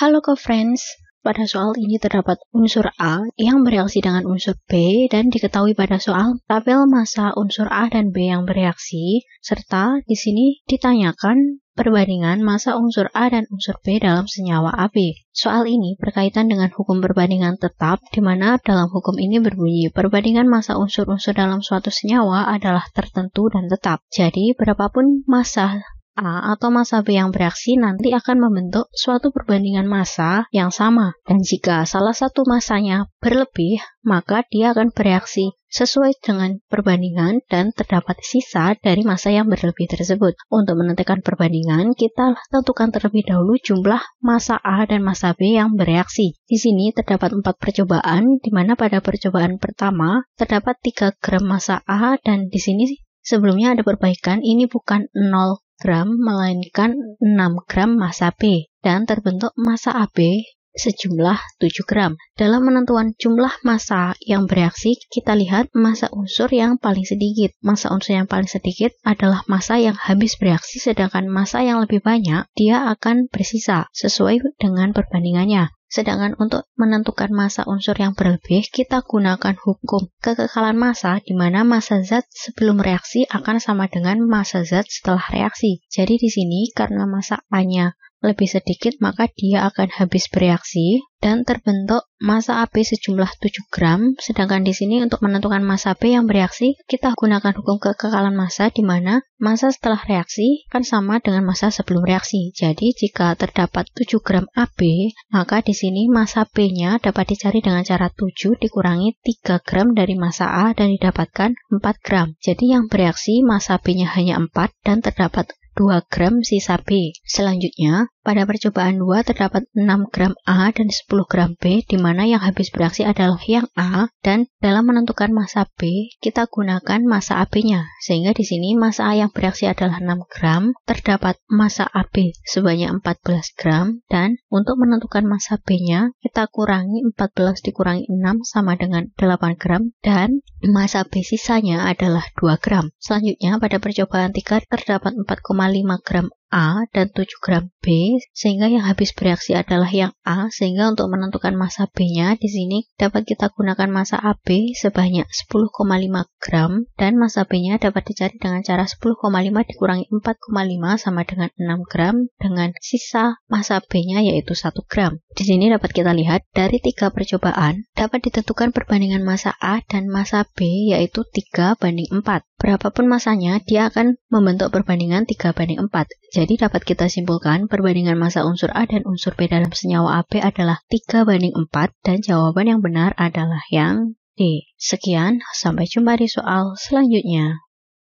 Halo co-friends, pada soal ini terdapat unsur A yang bereaksi dengan unsur B dan diketahui pada soal tabel massa unsur A dan B yang bereaksi, serta di sini ditanyakan perbandingan massa unsur A dan unsur B dalam senyawa AB. Soal ini berkaitan dengan hukum perbandingan tetap, di mana dalam hukum ini berbunyi perbandingan massa unsur-unsur dalam suatu senyawa adalah tertentu dan tetap. Jadi, berapapun massa A atau massa B yang bereaksi nanti akan membentuk suatu perbandingan massa yang sama. Dan jika salah satu massanya berlebih, maka dia akan bereaksi sesuai dengan perbandingan dan terdapat sisa dari massa yang berlebih tersebut. Untuk menentukan perbandingan, kita tentukan terlebih dahulu jumlah massa A dan massa B yang bereaksi. Di sini terdapat empat percobaan, di mana pada percobaan pertama terdapat 3 gram massa A dan di sini Sebelumnya ada perbaikan, ini bukan 0 gram melainkan 6 gram massa P dan terbentuk massa AB sejumlah 7 gram. Dalam menentukan jumlah massa yang bereaksi, kita lihat massa unsur yang paling sedikit. Massa unsur yang paling sedikit adalah massa yang habis bereaksi, sedangkan massa yang lebih banyak, dia akan bersisa sesuai dengan perbandingannya. Sedangkan untuk menentukan masa unsur yang berlebih, kita gunakan hukum kekekalan masa di mana masa zat sebelum reaksi akan sama dengan masa zat setelah reaksi. Jadi di sini karena masa A-nya lebih sedikit maka dia akan habis bereaksi dan terbentuk massa AB sejumlah 7 gram. Sedangkan di sini untuk menentukan massa B yang bereaksi, kita gunakan hukum kekekalan massa di mana massa setelah reaksi kan sama dengan massa sebelum reaksi. Jadi jika terdapat 7 gram AB, maka di sini massa B-nya dapat dicari dengan cara 7 dikurangi 3 gram dari massa A dan didapatkan 4 gram. Jadi yang bereaksi massa B-nya hanya 4 dan terdapat 2 gram sisa B. Selanjutnya, pada percobaan 2 terdapat 6 gram A dan 10 gram B, di mana yang habis bereaksi adalah yang A, dan dalam menentukan massa B, kita gunakan massa AB-nya. Sehingga di sini massa A yang bereaksi adalah 6 gram, terdapat massa AB sebanyak 14 gram, dan untuk menentukan massa B-nya, kita kurangi 14 dikurangi 6 sama dengan 8 gram, dan massa B sisanya adalah 2 gram. Selanjutnya, pada percobaan 3 terdapat 4,5 gram A dan 7 gram B, sehingga yang habis bereaksi adalah yang A, sehingga untuk menentukan massa B-nya di sini dapat kita gunakan massa AB sebanyak 10,5 gram, dan massa B-nya dapat dicari dengan cara 10,5 dikurangi 4,5 sama dengan 6 gram, dengan sisa massa B-nya yaitu 1 gram. Di sini dapat kita lihat, dari tiga percobaan, dapat ditentukan perbandingan massa A dan massa B yaitu 3 banding 4. Berapapun masanya, dia akan membentuk perbandingan 3 banding 4. Jadi dapat kita simpulkan perbandingan massa unsur A dan unsur B dalam senyawa AB adalah 3 banding 4 dan jawaban yang benar adalah yang D. Sekian, sampai jumpa di soal selanjutnya.